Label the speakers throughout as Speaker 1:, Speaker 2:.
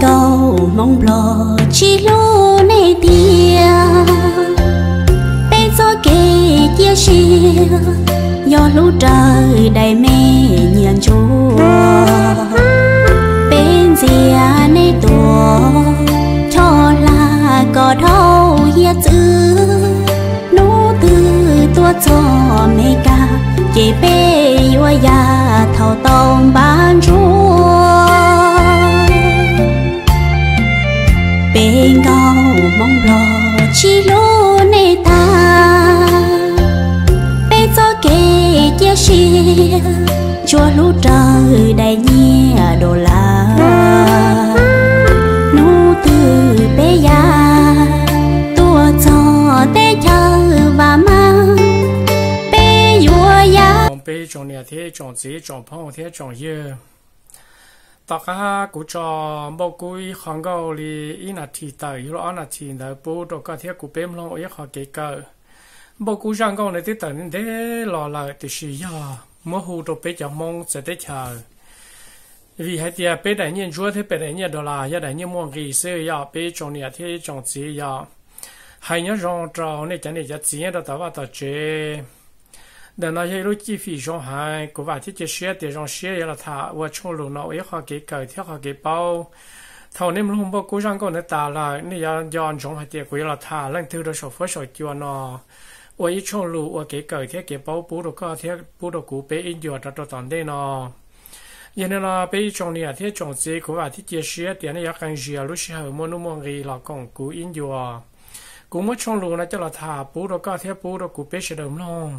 Speaker 1: xin mong lò chỉ lô này tia bên gió kê chia chia do lũ trời đầy mê nhìn chúa bên dìa này tùa cho là có đau hiết dữ nô tư tua cho mê ca chỉ bê yêu ya thâu tông bán chúa nê ta bé cho kê chia chia cho lũ trời đại nhẹ đồ la Nu từ bé ya tua cho bé cha và ma bé yua ya bé chồng nhà thế chồng dế chồng phong thế chồng yêu đồ bém thế cho mong sẽ chờ vì hai tia bé đại nhân chúa thế bé đại nhân đó là gia đại nhân muốn gì sẽ ya bé trong nhà thế trong chị ya hai nhớ rong trâu nên chẳng để giá chị đó tao vào tao chơi thiết nó, 但那些路几费上海，国外天气热，地上热了他，我冲路那一下给狗，跳下给包。thầu nên không bao cố rằng có nữa ta là nên giờ giờ chúng hay tiệt quỷ là thà lần thứ đó sổ phớt sổ chưa nó ôi ít trong lũ ôi cái cởi thế cái bao bù đồ có thế bù đồ cũ bé in giờ đó toàn đây nó giờ nên là bé trong này thế trong gì của bà thiết chia sẻ tiền này cần gì là lúc sau mua nó mua gì là còn cũ in giờ cũng mất trong lũ nó cho là thà bù đồ có thế bù đồ cũ bé sẽ đầm luôn.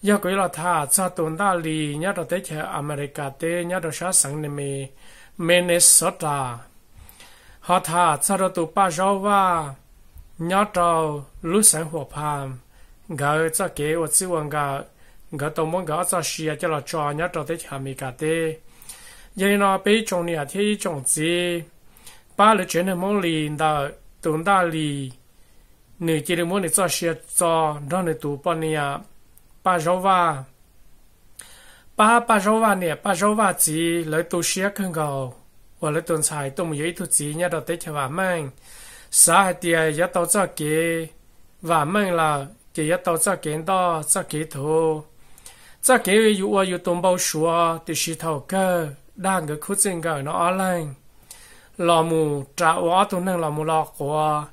Speaker 1: 要给了他在东大里，伢到得去阿美利加的，伢到啥省里面？Minnesota，和他在到杜巴绍哇，伢到卢森火旁，个在给我指望个个东门个在西亚叫了抓伢到得去阿美利加的，伢那北中呢天一种子，巴勒全的梦里到东大里，你今天梦里在西亚在，让你杜巴尼亚。Pajova. Pa Pajova nè Pajova chỉ lấy tu sĩ cần cầu và lấy tuần xài tu một giấy tu chỉ nhớ đầu tới cho bà mang xã hai tiền giá tàu cho kế và mang là kế giá tàu cho kế đó cho kế thu cho kế yu ở yu tôm bao sủa thì sĩ thầu cơ đang cái khu dân cái nó online lò mù trả ó tu năng lò mù lò của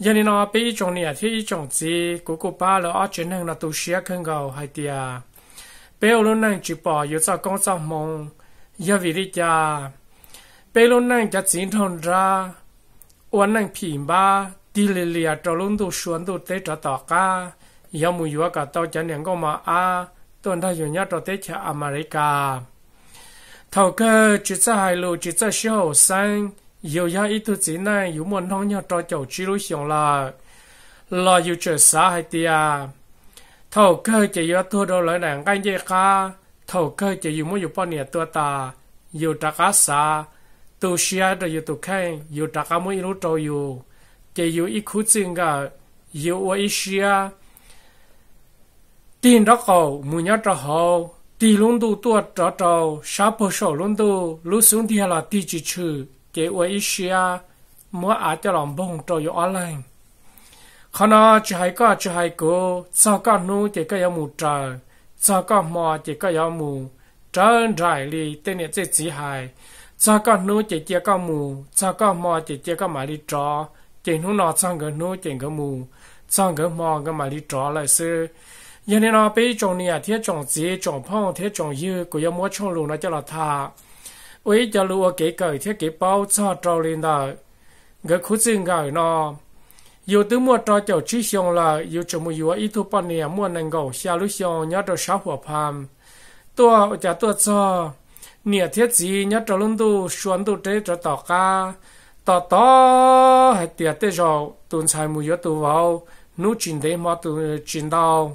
Speaker 1: giờ nên nó bị trong này thì trong gì của cô ba là ở trên hàng là tu sửa khăn gạo hay tiề bây giờ nàng chụp bỏ yếu sao con sao mong giờ vì đi cha bây giờ nàng chặt xin thon ra uốn nàng phì ba đi lì lì cho luôn tu xuân tu tế cho tọt ca giờ mùi yếu cả tao chả nhận con mà tuần thay nhiều nhất cho tế cha America thầu cơ chỉ cho hai lô chỉ cho sầu xanh 有呀，一肚子呢，有么弄要到九区路上了，老有这啥还的啊？头哥就要多到来两干这卡，头哥就有么有半年多大，有大家啥，都需要的有都看，有大家么一路都有，就有一苦真个，有我一需要，顶着好，木鸟着好，地龙都多着着，啥不少龙都，路兄弟了地几去。เจวิชยาเมื่ออาจจะลองบงตัวอยู่อะไรขณะจะให้ก็จะให้กูสักก็นู้จะก็ยามูเจอสักก็มาจะก็ยามูเจอไรลีเต็นียเจสีหายสักก็นู้จะเจก็มูสักก็มาจะเจก็มาลีจอเจนู้นอสังก็นู้เจก็มูสังก็มาก็มาลีจอเลยซึ่งยันนี้เราไปจงเนี่ยเที่ยจงจีจงพ่อเที่ยจงยื้อกูยามัวช่วงลุงนะเจ้าท่า为着如果给个天给包差招领的，个苦尽个呢，有的么招就去想了，有这么有一头半年么能够下路想伢着啥火盘，多加多差，伢天子伢着轮都选都这着到家，到到还点得着，顿才没有多好，努尽的么都尽到。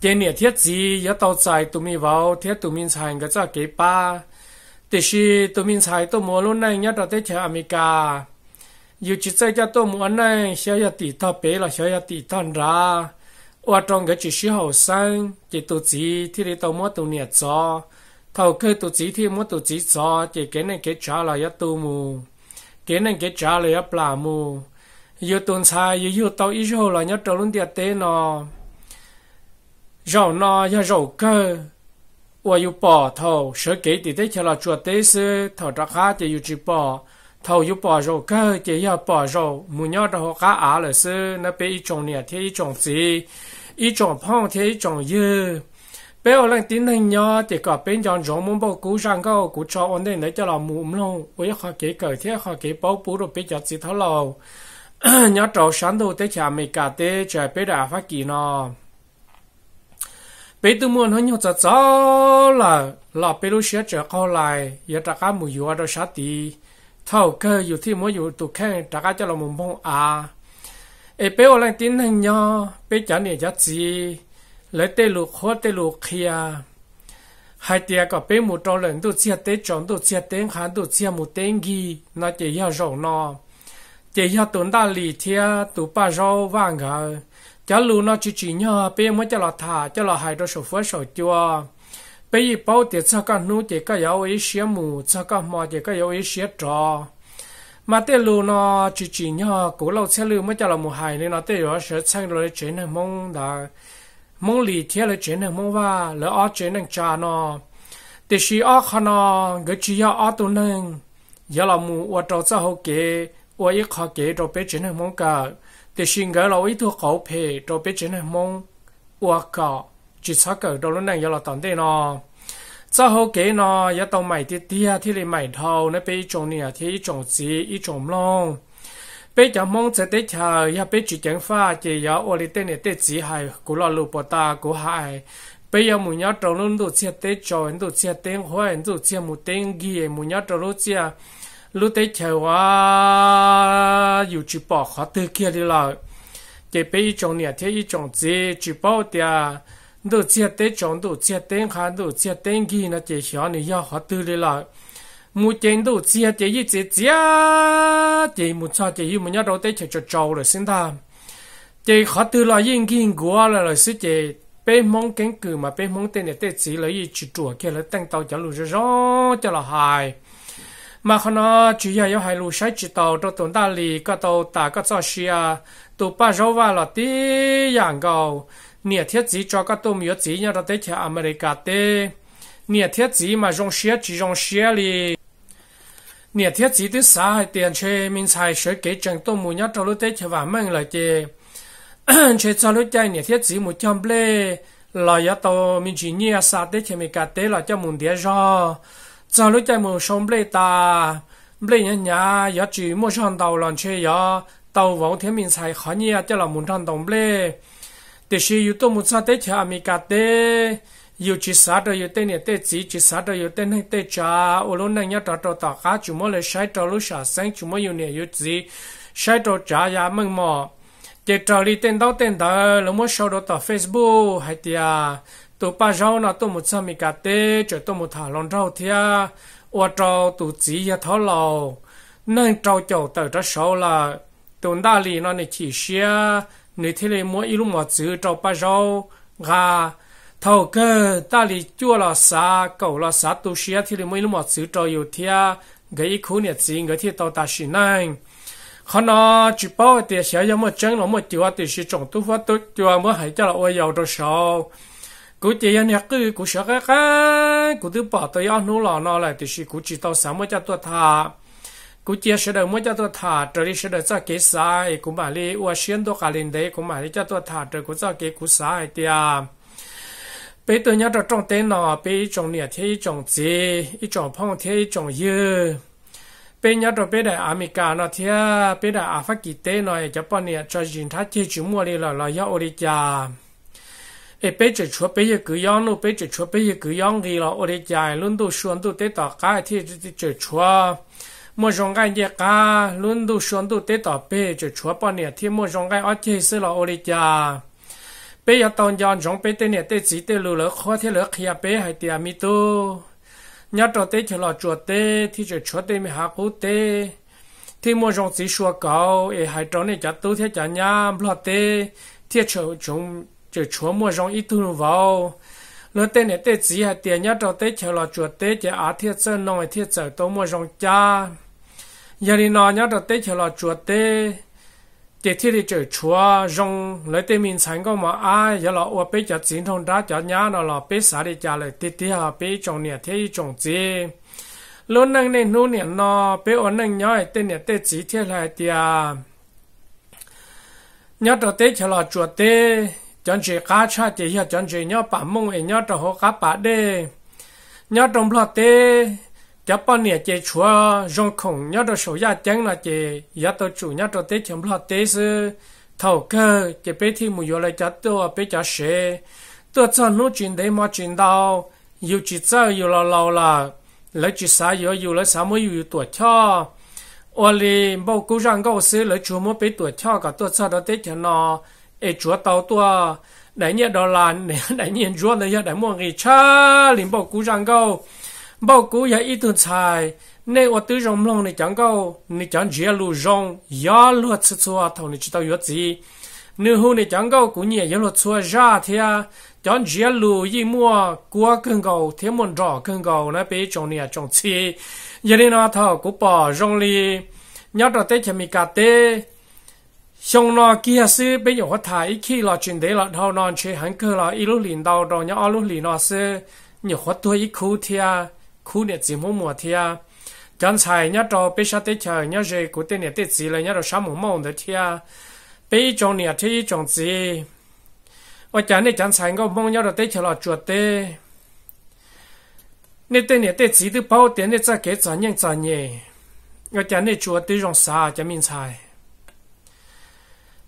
Speaker 1: เจเนี่ยเทียจียะตอใจตุมีวาวเทียตุมินชายก็จะเก็บป้าแต่ชีตุมินชายตัวมัวรุ่นในยะตอเตชอเมริกาอยู่จิตใจจะตัวมัวในเสียยติทอเปละเสียยติทอนราว่าตรงกับจิตชิหาวสังจิตตุจีที่เรตัวมัวตัวเนี่ยจอเท่าเคยตุจีที่มัวตุจีจอจิตเกณฑ์ในเกจาลายตัวมูเกณฑ์ในเกจาลายปลามูอยู่ตุนชายอยู่อยู่ตัวอิชโหลายยะตัวรุ่นเดียเตนอ rau no ya rau cơ ua yu bỏ thầu sơ kế tỷ tế cho là chùa tế sư thầu trạc khá chỉ yu chỉ bỏ thầu yu bỏ rau cơ chỉ ya bỏ rau mù nhó đó khá á là sư nó bê y chồng nè thế y chồng gì y chồng phong thế y chồng dư bé ở lần tín hình nhó chỉ có bên chọn rộng muốn bao cú sang câu cú cho ổn định để cho là mù luôn ui khó kỹ cởi thế khó kỹ bao bú rồi bê chọn gì thấu lâu nhó trầu sáng đầu tế chả mì cả tế trời bê đà phát kỳ nọ bây tụi mình hơi nhớ cho cho là là bây lúc sẽ trở câu lại giờ ta cá mùi vừa đó sát đi thâu cơ dù thì mỗi dù tụ khen ta cá cho là một mong à ấy bây giờ là tiến hành nhau bây chẳng để giá gì lấy tê lục khó tê lục kia hai tia có bé một trâu lần tôi chia tế chọn tôi chia tế khán tôi chia một tế ghi nó chỉ 要 rộng nó chỉ 要 tốn đa lì thia tụ ba rau vàng ngờ cho lù nó chỉ chỉ nhờ bây mới cho là thả cho là hại đồ sổ phối sổ chua bây giờ bao tiền sao cả nu chỉ có yếu ý xía mù sao cả mò chỉ có yếu ý xía trò mà tê lù nó chỉ chỉ nhờ cổ lâu xe lù mới cho là mù hai nên nó tê yếu sửa sang rồi chuyển này mong đã mong lì thế rồi chuyển này mong va lỡ ó chuyển này cha nó tê xí ó khăn nó cái chỉ yếu ó tu nâng giờ là mù ở trâu sao hậu kế ở ít khó kế rồi bây chuyển này mong cả thì xin gỡ lâu ít thua khẩu phê cho biết chính là mong ua cọ chỉ sao cỡ đâu lúc này giờ là tận thế nó sau hậu kế nó giờ tàu mày thì tia thì lại mày thâu nó bị trồng nè thì trồng gì ít trồng long bây giờ mong sẽ tới chờ giờ bây chỉ chẳng pha chỉ giờ ô lì tên này tên chỉ hay của lo lụp bờ ta của hại bây giờ muốn nhớ trồng luôn đồ chia tết cho đồ chia tên hoa đồ chia một tên gì muốn nhớ trồng đồ chia lúc tới chờ quá dù chỉ bỏ khó từ kia đi là chỉ bị ít chồng nhà thế ít chồng gì chỉ bỏ thì đồ chia tế chồng đồ chia tế khá đồ chia tế gì nó chỉ hiểu này do khó từ đi là mu chén đồ chia chỉ ít chỉ à chỉ mu cho chỉ ít mu nhớ đâu tới chờ chờ chờ rồi xin ta chỉ khó từ là yên kiên của à, là rồi xin chỉ bé mong cánh cử mà bé mong tên này tên chỉ là ít chỉ chùa kia là tăng tàu chả lùi rõ cho là hài mà họ nó chỉ yếu yếu hai lũ sai chỉ tàu cho tồn tại lì các tàu ta các cho xia tụ ba rau và là tí dạng cầu nhiệt thiết gì cho các tàu miếu gì nhau đó tới chợ America tê nhiệt thiết gì mà rong xia chỉ rong xia lì nhiệt thiết gì tới xã hay tiền chơi mình xài sửa kế chẳng tàu mua nhất à cho lúc tới chợ và mình lại chê chơi cho lúc chơi nhiệt thiết gì một trăm lê là yếu tàu mình chỉ nhia xã tới chợ mình cả tê là cho mình đĩa rồi giờ lúc chạy một sông bê ta bê nhá nhá giờ chỉ mua sắm tàu lần chơi giờ tàu vào thiên mình xài khó nhỉ cho là muốn thằng đồng bê thì khi yếu tố muốn sao tết chơi amiga tê yếu chỉ sát rồi yếu tên này chỉ chỉ sát rồi yếu tên này tê cha ô lô này nhá trò trò tao mua lấy sai trò lúc mua yếu này yếu gì sai trò cha ya mừng mò chỉ đi tên đâu tên đó lúc mua sau đó tao facebook hay tiệt tụ ba rau nó tụ một sao mi cà tê cho tụ một thả lòng rau thia ô trâu tụ chỉ ya thó lầu nâng trâu chầu tờ ra sâu là tụ đa lì nó này chỉ xia nếu thế này mỗi lúc mà chữ trâu ba rau gà thầu cơ ta lì chua là xa cầu là xa tu xia thế này mỗi lúc mà chữ trâu yêu thia gây khu nhiệt gì người thì tàu ta xin năng họ nó chỉ bảo tiền sẽ giống một chân nó một chua thì sẽ trồng tu phát tu chua mới hãy cho là ôi giàu đồ sâu cú chỉ yên nhạc cứ cụ sợ cái cái cụ tự bỏ tới ăn nô lò nó lại thì chỉ cú chỉ tao sáng mới cho tôi thả cụ chỉ sẽ đợi mới cho tôi thả trở đi sẽ đợi cho kế sai cú mà đi ua xuyên tôi cả linh đấy cú mà đi cho tôi thả trở cú cho kế cú sai thì à bây tôi nhớ trong tên nó bây trong nhà thì trong gì ít trong phong thì trong yêu bây nhớ trong bây đại America nó thì à, bây đại Afghanistan nó cho bọn nhà cho dân thắt chi chúng mua đi là là do Oriya bây giờ e bây giờ peche kuyang no peche chua peche kuyang gi lo ore jai lun du shuan du te ta ka ti ti che chua mo jong ga ye ka lun du đồ du te ta pe che chua pa ne ti mo jong ga a che se lo ore ja bây giờ tong yang jong bây giờ ne te zi te lu lo kho te lo khia pe hai ti mi tu nhà to te che lo chua te ti che chua te mi ha ku te thì mua rong chỉ xua cầu, ai hai trâu này chả tu thế chả nhám lo tê, thì chầu chúng 就 chúa mua rong ít tu vào lỡ tên này tê chỉ hạt tiền nhá trong tê chờ lò chuột tê chỉ á thiết sơn nông thiết sở tô mua rong cha giờ đi nọ nhá trong tê chờ lò chuột tê chỉ thiết đi chở chúa rong lỡ tên mình sẵn có mà ai giờ lò ua bế chặt chín thông đá chặt nhá nó lò bế xả đi trả lời tê tê hà bế trồng nè thế trồng gì lỡ năng này nô nè nọ bế ổn năng nhá tên nè tê chỉ thiết lại tiền nhá trong tê chờ lò chuột tê chọn chế cá cha chế hiểu chọn chế nhớ bà mông ấy nhớ trong hồ cá bà đê nhớ trong lọ tê chả bao nhiêu chế chúa rong khổng nhớ trong số gia chẳng là chế nhớ tôi chủ nhớ trong tê chấm lọ tê sư thầu cơ chế bé thì mù vô lại chả tôi bé chả sẽ tôi cho nó chuyện đấy mà chuyện đạo yêu chỉ cho yêu lo lo là lấy chỉ sao yêu yêu lấy sao mới yêu tuổi cho ở đây bao cố rằng câu sư lấy chúa mới bé tuổi cho cả tôi cho nó tê cho nó เอจัวเตาตัวไหนเนี่ยดอลลาร์ไหนเนี่ยจัวเลยยะไหนมองกีชาลิมบอกกูจังเก้าบอกกูอย่าอีตุนชายในวัดตื้อจงมลงในจังเก้าในจังเจียลูจงยาลวดชัวเท่านี้จิตเอายอดจีนื้อหูในจังเก้ากูเนี่ยยาลวดชัวยาเทียจังเจียลูยี่มัวกัวกึ่งเก้าเทียมมันรอเกึ่งเก้านะไปจงเนี่ยจงชียันนี่นะเท่ากูป่อจงลียอดเราเตจะมีกาเต xong nó kia sư bây giờ có thải khi là chuyển đấy là thao non chơi hắn cơ là ít lúc liền đầu rồi ít lúc liền nó sư nhiều khó tuổi ít khu thia khu nhiệt gì mua mùa thia chẳng xài nhá trò bây giờ tới chờ nhá rồi của tên này tết gì là nhá rồi sáng mùng mông đấy thia bây giờ nhiệt thì chọn gì ở chẳng này chẳng xài ngó mong nhá rồi tới chờ là chuột tê nên tên nhiệt tết gì từ bao tiền để ra kế trả nhân trả nhẹ ở chẳng này chuột tới rong xa chẳng mình xài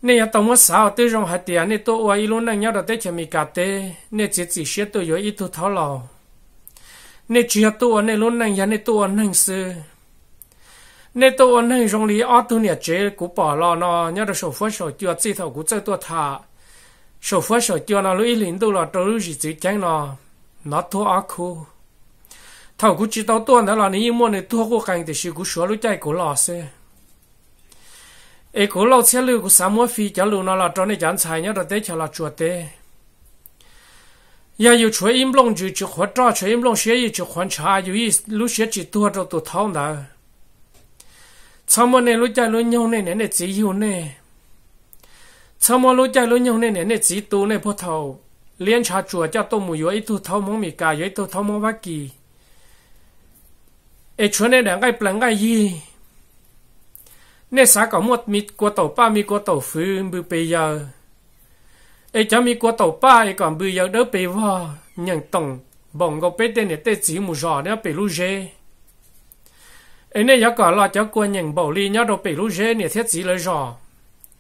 Speaker 1: nè tao muốn sao tới rong hạt tiền nè tôi ua ít luôn năng nhau đó tới chả mi cà tê nè chỉ chỉ xe tôi yếu ít thu tháo lò nè chỉ hạt tôi nè luôn nè nhau nè tôi nè sư nè tôi nè rong lý ở tôi nè chế cú bỏ lò nó nhau đó sổ phơi sổ chưa chỉ thầu cú chơi tôi thà sổ phơi sổ chưa nó lưỡi lính tôi là tôi gì chỉ chán nó nó thua ác khu thầu cú chỉ tao tôi nó là nè mua nè thua cú cảnh để sự cú sửa lưỡi chạy cú lò xe เอกูเราเชื่อลูกสามวันฟีจะลูนอละตอนนี้จันทายเนี่ยเราเตะจะละจวดเตะยาอยู่ช่วยอิมลงจูจูขวดจ้าช่วยอิมลงเชียอยู่จูขวัญชาอยู่ยี่ลูกเชียจีตัวเราตัวเท่านะสามวันเนี่ยลูกใจลูกเงี้ยเนี่ยเนี่ยจีอยู่เนี่ยสามวันลูกใจลูกเงี้ยเนี่ยเนี่ยจีตัวเนี่ยพ่อเท่าเลี้ยงชาจัวเจ้าตัวหมูอยู่ไอ้ตัวเท่ามองมีกายอยู่ไอ้ตัวเท่ามองวักกีเอชวนเนี่ยแดงไอ้ปลังไอ้ยี่ nè xã có một mít của tổ ba mi của tổ phứ bư bây giờ ấy cho mi của tổ ba ấy còn bây giờ đỡ bây vò nhận tổng bỏng gò bê tên để tê chỉ mù rõ nữa bị lu dê ấy nè giờ có lo cho của nhận bảo ly nhớ đồ bị lu dê nè thiết chỉ lời rõ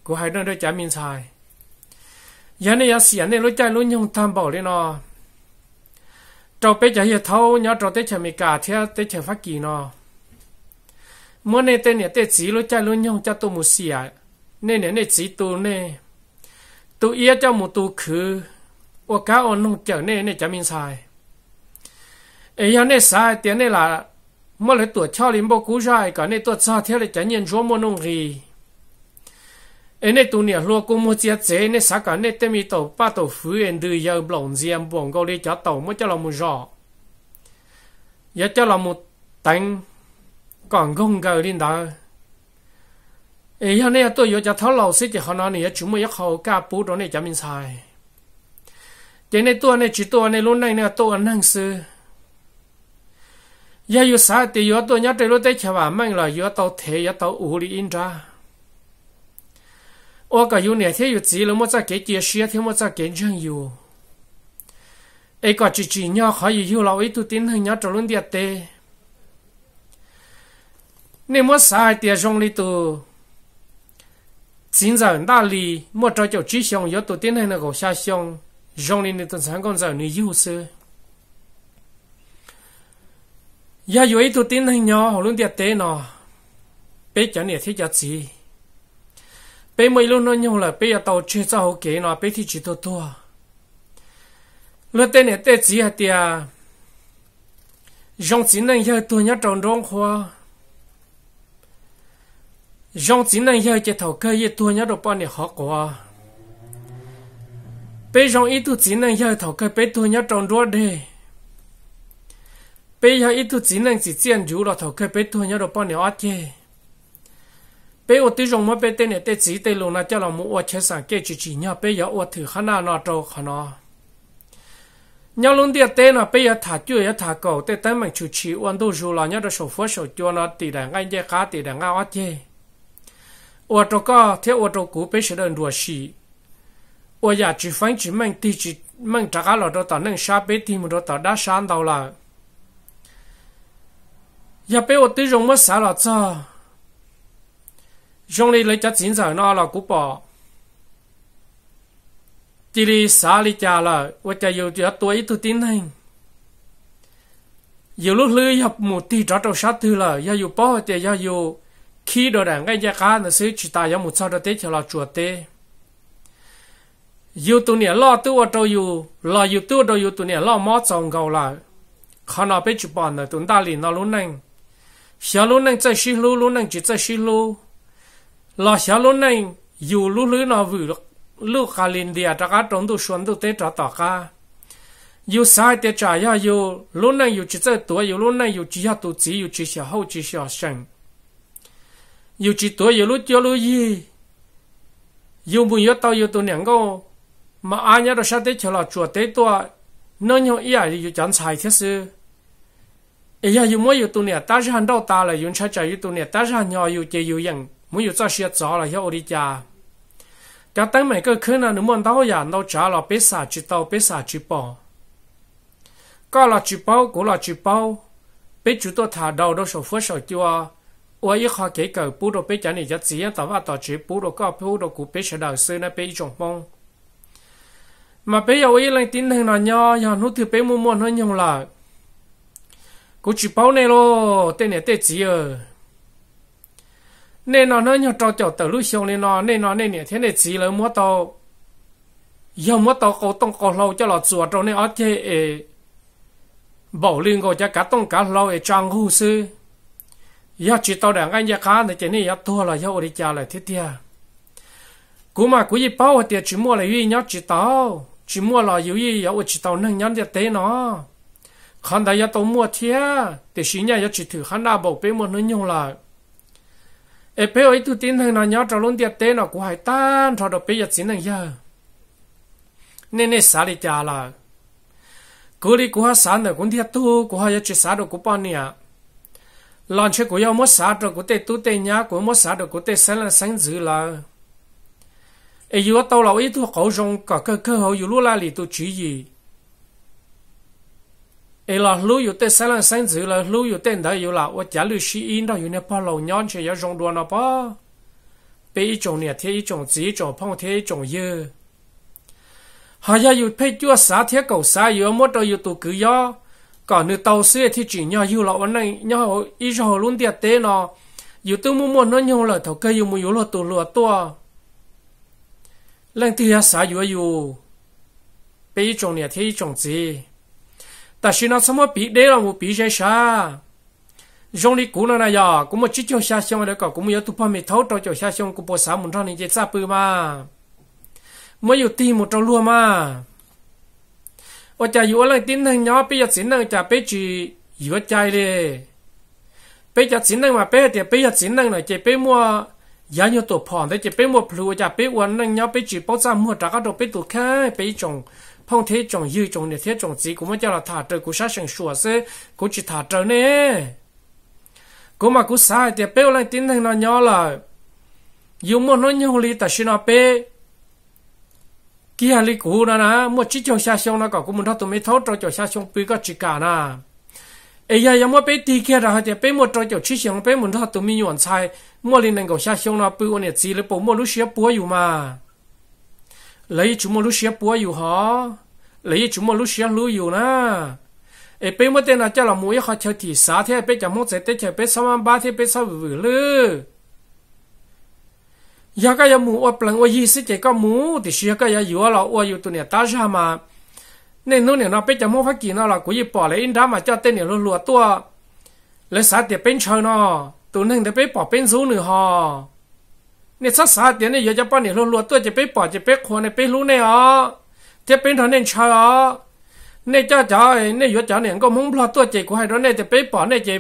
Speaker 1: của hai đơn đôi trái miên xài giờ nè giờ xiển nè lối trái lối nhung tham bảo lên nó trâu bê chả hiểu thâu nhớ trâu tê chả mi cả thiết tê chả phát kỳ nó มื่อในเตเนี่ยเตจีรู้ใจรู้ยองจะตัวมุเสียเนี่ยเนี่ยในจีตัวเนี่ยตัวเอียเจ้ามุตัวคือโอกาสอ่อนนุ่งเจ้าเนี่ยเนี่ยจะมีทรายเอ้ยเนี่ยทรายเตียเนี่ยละเมื่อเลยตัวชอลิมบกูใจก่อนเนี่ยตัวซาเที่ยวเลยจะเย็นชัวโมนุ่งรีเอ้เนี่ยตัวเนี่ยรัวกูมุเจียเจเนี่ยสักก่อนเนี่ยเตมีตัวป้าตัวฟื้นดื้อยาวหลงเจียมบ่งก็เลยจะตัวเมื่อเจ้าเรามุจ่อยาเจ้าเรามุตัง còn không ngờ lên đó ấy hôm nay tôi vừa cho tháo lầu xí thì họ nói này chúng mới học hậu ca bú đó này chả mình xài cái này tôi này chỉ tôi này luôn này này tôi năng sư giờ vừa xả thì vừa tôi nhớ tới lúc tới chả bà mang là vừa tàu thế vừa tàu ủ đi in ra ô cả vừa này thế vừa chỉ là một cái cái chia thì một cái cái chân vừa ấy còn chỉ chỉ nhau khỏi vừa lâu ấy tôi tin hơn nhau trong luôn địa tê 你莫晒点用力多。今朝那里莫早就只想要到店里那个下乡，用力你等成功走你有事。也有一度店里鸟好弄点点呢，别讲你听日子，别没弄那鸟了，别要到车早好给呢，别提几多多。那店里得几下点，用只能要多一张张花。dòng chỉ năng giờ chỉ thầu cơ y tua nhớ đồ bao nhiêu học qua, bây dòng ít tu chỉ năng giờ thầu cơ bây tua nhớ trong ruột đi, bây giờ ít tu chỉ năng chỉ chiến chủ là thầu cơ bây tua nhớ đồ bao nhiêu ắt chê bây giờ tí dòng mà bây tên này tên chỉ tên luôn là cho là mua chế sản kia chỉ chỉ nhau bây giờ ô thử khả năng nào trâu khả năng nhau luôn địa tên là bây giờ thả chưa giờ thả cầu tên tên mình chủ trì ôn tu dù là nhớ đồ sổ phước sổ cho là tiền đảng anh dê cá tiền đảng ngao ắt chê 我这个贴我这个被写的多西，我也只反只问地址问这个了的，但能下边题目的到那上到了，也被我对容么啥了这，用力来只进在那了古堡。chỉ đi xa đi cha là và cha yêu cha tuổi tu tin này yêu lúc lưỡi học một tí trả trâu sát thứ là ya yêu bao cha ya yêu khi đó là ngay giờ cá nó sẽ chỉ ta giống một sao đó tết cho là chùa tê yêu tụi nè lo tụi ở đâu yêu lo yêu ở đâu yêu tụi nè lo mót trong gầu là khó nào biết chụp bàn là tụi ta liền nó luôn nè xia luôn nè chơi xí lu luôn nè chỉ chơi xí lu lo xia luôn nè yêu lu lưới nó vừa lu khá liền địa ra cá trong tụi xuân tụi tết trả tỏ cả yêu sai tết trả ya yêu luôn nè yêu chỉ chơi tuổi yêu luôn nè yêu chỉ ya tụi chỉ yêu chỉ xia hậu chỉ xia sinh yêu chỉ tôi yêu lúc yêu lúc gì yêu bùn yêu tao yêu tụi nàng ngô mà anh nhớ được sao thế chờ là chùa tới tôi nó nhớ ý ai yêu chẳng xài thế sự ý ai yêu mỗi yêu tụi nàng ta sẽ hàng đâu ta là yêu chơi chơi yêu tụi nàng ta ra nhỏ yêu chơi yêu yên mỗi yêu cho xe gió là yêu đi cha cho tới mấy cái khứ nào nếu muốn đâu giờ đâu trả là biết xả chỉ tao biết xả chỉ bỏ có là chỉ bao cũng là chỉ bao biết chúng tôi thả đầu đâu sổ phước sổ chưa 我一下几个不如被讲你一只样打发到去，不如搞不如古被学老师那被一种梦。mà bây giờ ấy lên tin thằng nào nho, giờ nó thì bé mua mua nó nhiều là, cô chỉ bảo này lo, tên này tên gì à? nên nó nó nhau trò trò tờ lúc xong nên nó nên nó nên nè thế này chỉ là mua tàu giờ mua tàu cầu tông cầu lâu cho lọt chuột trong này ở chơi bảo liên cầu cho cả tông cả lâu ở trang hồ sơ ya chỉ tao đang anh ya khá này chỉ này ya thua là ya đi cha lại thiết tia cú mà cú gì bao tiệt chỉ mua là duy nhớ chỉ tao chỉ mua là yếu gì ya chỉ tao nâng nhắn tiệt tế nó khăn đại ya tao mua thia để xí nhà ya chỉ thử khăn đa bảo bé một nữa nhiều là ê bé ấy tụi tin thằng nào nhớ trâu luôn tiệt nó cú hải tan thọ đồ bé ya chỉ nâng ya nên nên xả đi cha là cú đi cú ha sản này cũng thiệt tu cú ha ya chỉ xả đồ bao nhiêu lon che của yêu mất sáu rồi của tê tu tê nhá của mất sáu rồi của tê sáng là sáng dữ là ai vừa tao lão ít tu khẩu rong cả cơ cơ hội yêu lúc la thì tu chỉ gì ai là lúc vừa tê sáng là sáng dữ là lúc yêu tê đó là bảy nè, chín phong yêu là 我家里是因到有那怕老娘去要用多那怕被一种呢贴一种只一种碰贴一种药还要有配角啥贴狗啥药么都有都够药 còn nếu tàu xe thì chỉ nhau yêu lọ vấn này nhau ít họ luôn tiệt tế nó yêu tôi muốn muốn nó nhau lời thầu cây yêu muốn yêu là tổ lụa tua lên thì à xã yêu yêu bây giờ này thì trồng gì ta xin nó xong bị đế là một bị dây xa trong đi cũ nó này giờ cũng một chiếc cho xa xong rồi còn cũng một tụ phong mệt thấu trong cho xa xong cũng bỏ sáu muốn cho nên dễ sao bự mà mới yêu tim một trâu luôn mà ว่าจะอยู่อะไรติ้นทางยอไปยัดสินทางจะไปจีอยู่ใจเลยไปยัดสินทางมาไปเดี๋ยวไปยัดสินทางหน่อยจะไปมัวยันอยู่ตัวผ่อนได้จะไปมัวพลูจะไปวันนั่งยอไปจีป้องซ้ำมัวจากก็ต้องไปตัวแค่ไปจงพงเทจงยืจงเนี่ยเทจงจีกูไม่จะละถ่าเจอกูชาเชิงชัวเซกูจิถ่าเจอเนี่ยกูมากูสายเดี๋ยวไปอะไรติ้นทางนอนยอเลยอยู่มัวน้อยยูรีแต่ชินอเป้ khi kia li cú na nè, mua chỉ cho xa xong nó có cũng muốn thoát tụi mấy thoát rồi cho xa xong bị có chỉ cả nè, ấy giờ mua bé tì kia ra thì bé mua cho cho chỉ xong bé muốn thoát tụi mấy nhuận sai mua liền năng có xa xong nó bị ôn nhiệt gì lấy bộ mua lúc xía mà, lấy chúng mua lúc xía búa อยู่ hả lấy chúng mua lúc xía nè, ấy bé mua tên là cho là mua cái chơi thịt xá thế bé chẳng muốn chơi tết chơi bé sáu ba thế bé sáu vừa lư ya cái ya mu wa oh, plan wa oh, yi si che ka mu thì shi cái ya yu la wa yu tu ne ta sha ma nên nó nè nó bây giờ mua phát kiến nó là của gì bỏ lại in đá mà cho tên nè luôn lùa tua lấy sao để bên chơi nó tụi nên để bây bỏ bên số nữa ha nên sao sao để này giờ cho bao nè luôn lùa tua để bây bỏ để bây khoan để bây luôn nè ó để bên thằng nên chơi ó nên cho cho nên giờ cho nè có muốn lùa tua chỉ của hai đó nè chỉ bỏ nè chỉ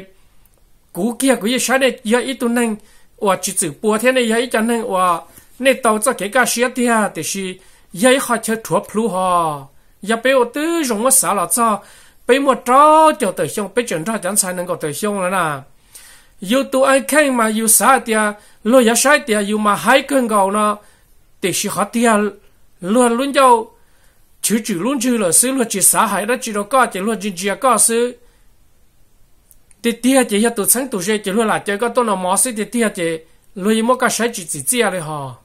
Speaker 1: cú kia của gì sai nè giờ ít tụi nên 我只走半天的也一讲呢，我那到这给个学的啊，但是也一下就脱不哈，也被我都用我杀了这，被我找着对象，被警察讲才能够对象了啦。有多爱看嘛，有啥的，落也啥的，有嘛还更高呢，但是好的，落轮到。chú chú luôn chú là sư luôn chỉ xã hải đó chỉ đó có chỉ luôn chỉ chỉ có sư Oh, thì tia chỉ hiện tụ sáng tụ sẽ chỉ luôn là chơi có tôi là mò xí thì tia chỉ luôn mò cái sai chỉ chỉ chỉ rồi họ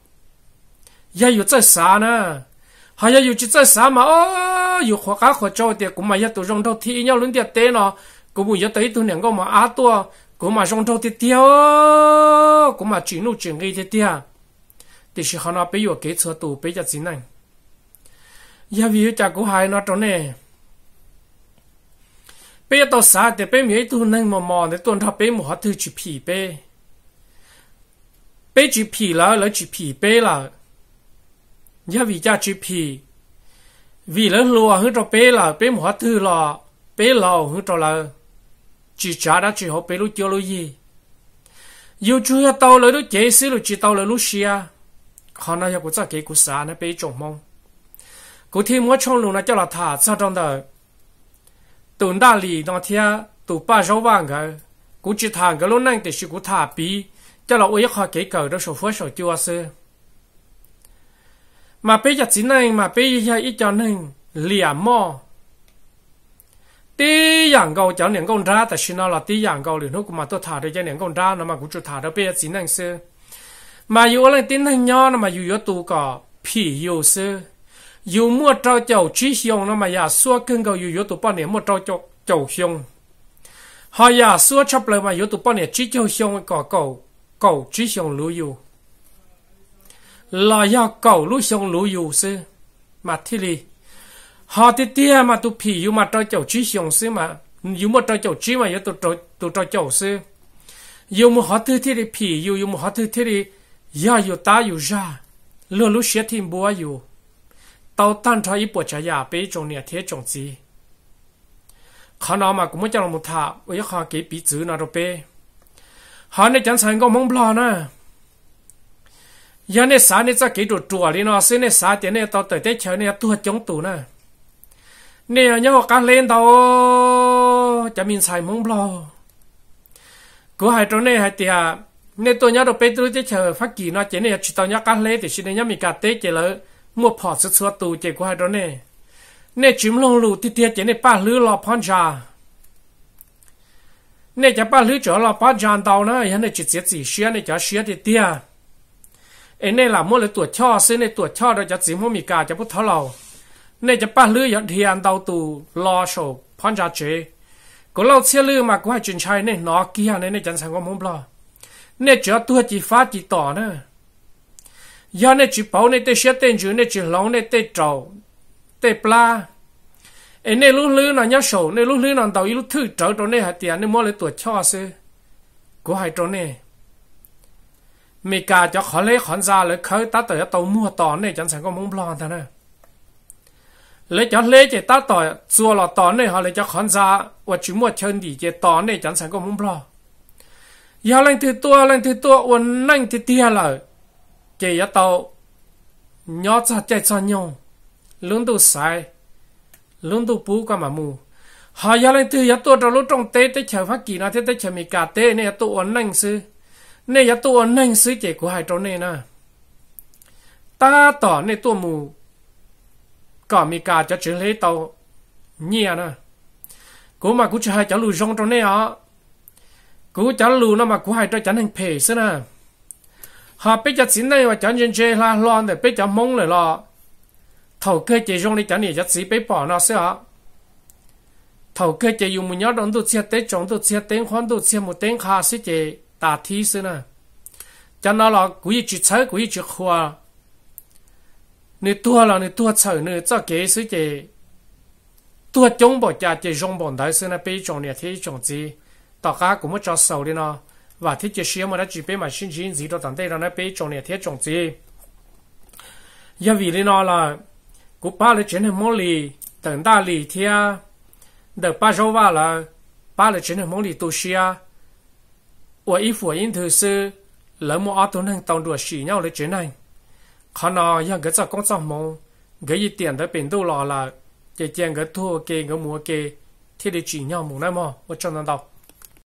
Speaker 1: giờ yêu chơi xa nữa? họ giờ yêu chỉ chơi xa mà ô có khó cá khó chơi thì cũng mà hiện tụ rong đầu thì nhau luôn tiệt tê nó cũng mà giờ tới tụ này có mà á tua cũng mà trong đầu thì tia cũng mà chỉ nụ chỉ ngay thì tia thì sẽ họ bây giờ kế thừa tụ bây giờ chỉ này giờ vì cái cũng hay nó trong này bây giờ tao xa để bây mấy tu nâng mò mò để tuần thọ bây một hạt thư chỉ phì bê bây chỉ phì là là chỉ phì bê là nhớ vì cha chỉ phì vì lớn lùa hứa cho bê là bê một hạt thư là bê lò hứa cho là chỉ trả đã chỉ học bê lúc chưa lúc gì yêu chú ya tao lời lúc chế xí lúc chỉ tao lời lúc xia khó nói ya của cha kế của xã nó bê trộm mong cụ thêm mỗi trong lúc nó cho là thả sao trong đời tổn đại lý nó thia tổ ba sáu vàng cái cú chỉ thằng cái lỗ năng thì sử cú thả bì cho là uy khó kỹ cờ đó số phối số chưa xưa mà bây giờ chỉ này mà bây giờ ít cho nên lìa mò tí dạng câu cho niệm công ra tại xin nó là tí dạng câu liền lúc mà tôi thả được cho niệm công ra nó mà cũng chưa thả được bây giờ chỉ này xưa mà dù là tí này nhau, nó mà dù yếu tu cả phì yếu xưa dù mua trâu chầu trí xiong nó mà ya xua cưng cầu dù yếu tụ bọn này mua trâu chầu chầu xiong họ ya xua chấp lời mà yếu tụ bọn này trí chầu xiong có cầu cầu trí xiong lưu dù là ya cầu lưu xiong lưu dù sư mà thi li họ thì tia à mà tụ phì dù mà trâu chầu trí xiong sư mà dù mua trâu chầu trí mà yếu tụ trao tụ trao chầu sư dù mua họ thứ thi li phì dù dù mua họ thứ thi li ya dù ta dù ra lừa lũ xé thêm bùa dù tao tan cho ít bộ cha giả bế trồng nè thế trồng gì khó nào mà cũng mới nó một thà với khó kế bị chữ nào đó bé. họ này chẳng sẵn có mong lo nè giờ này sáng này cho kế đồ chùa đi nó xin này sáng tiền này tao tới đây chơi này tuột chống tủ nè nè nhớ cá lên tàu chả mình xài mong lo cứ hai chỗ này hai tiệt nên tôi nhớ đồ bê tôi tết chờ phát kỳ nó chỉ này chỉ tàu nhớ cá lên thì xin nhớ mình cả tết chỉ lợi ม่วพอสสวตูเจกว่าดอนเน่เน่จิมลงลูที่เตียเจเน่ป้าลือรอพอนชา เน่จะป้าลือจอรอพอนจานเตานะยันเน่จิตเสียสีเชียเน่จะเชียเตี่เตียเอเน่หล่ะมัวเลยตรวจช่อซึ่งในตรวจช่อเราจะสิมัวมีกาจะพุทธเราเน่จะป้าลือยันเทียนเตาตูรอโฉบพอนชาเจก็เล่าเชื่อลือมากว่าจุนชัยเน่นอเกียเน่นจันทร์สังกมุมปลอเน่เจอตัวจีฟ้าจีต่อเน่ giờ ne chỉ bảo ne tê xét tên chữ ne chỉ lâu e ne tê trầu tê pla em ne lúc lư nó nhá sổ ne lúc lư nó đầu lúc thứ trâu trong ne hạt tiền ne mua lấy tuổi cho sư của hai trong ne. mì cà cho khó lấy khón ra lấy khơi ta tới tàu mua tòn ne chẳng sẵn có mông lo ta nè. lấy cho lấy chỉ ta tỏi chua là tòn ne họ lấy cho khón ra và chỉ mua chân đi chỉ tòn ne chẳng sẵn có mông lo giờ lên thì tua lên thì tua và lên thì tia lại chỉ ở tàu nhỏ cho chạy cho nhau lúng đầu sai lúng đầu bú cả mà mù họ giờ lên từ giờ tôi đầu lúc trong tết tết chờ phát kỳ nó tết tết chờ mì cà tê này tôi ổn nành sư này giờ tôi ổn nành sư chỉ của hai chỗ này nè ta tỏ này tôi mù cả mì cà cho chuyện lấy tàu nhẹ nè cú mà cú chơi hai cháu lù rong trong này á cú cháu lùi nó mà cú hai cho cháu hành phê sư nè họ bây giờ chính này và chẳng nhận chơi là lo để bây giờ mong rồi lo thầu cơ chế dùng đi chẳng nhận chắc chỉ biết bỏ nó sẽ hả thầu cơ chế dùng một nhát đón tôi chia tế chống tôi chia tế khoan tôi chia một tế khá sẽ chế tà thi sư nè cho nó là quý chỉ chơi quý chỉ khoa nếu tua là nếu tua chơi nếu cho kế sẽ chế tua chống bỏ cha chế dùng bỏ đại sư nè bây chống này thì chống gì tao cả cũng mất cho sâu đi nó và thiết chế sĩ mà đã chỉ bé mà xin xin gì đó tận đây là nó bé trồng này thiết trồng gì giờ vì lý nó là cú ba lấy chuyện này mỗi lì tận ta lì thia đợt ba số ba là ba lấy chuyện này mỗi lì tu sĩ à và ý phụ yên thứ sư lỡ mua ở tuần hàng tàu đuổi xì nhau lấy chuyện này khả nó yang cái sao công sao mong cái gì tiền đã bình đâu lò là chỉ tiền cái thua kê cái mua kê thiết để chỉ nhau mong này mà tôi cho nó đâu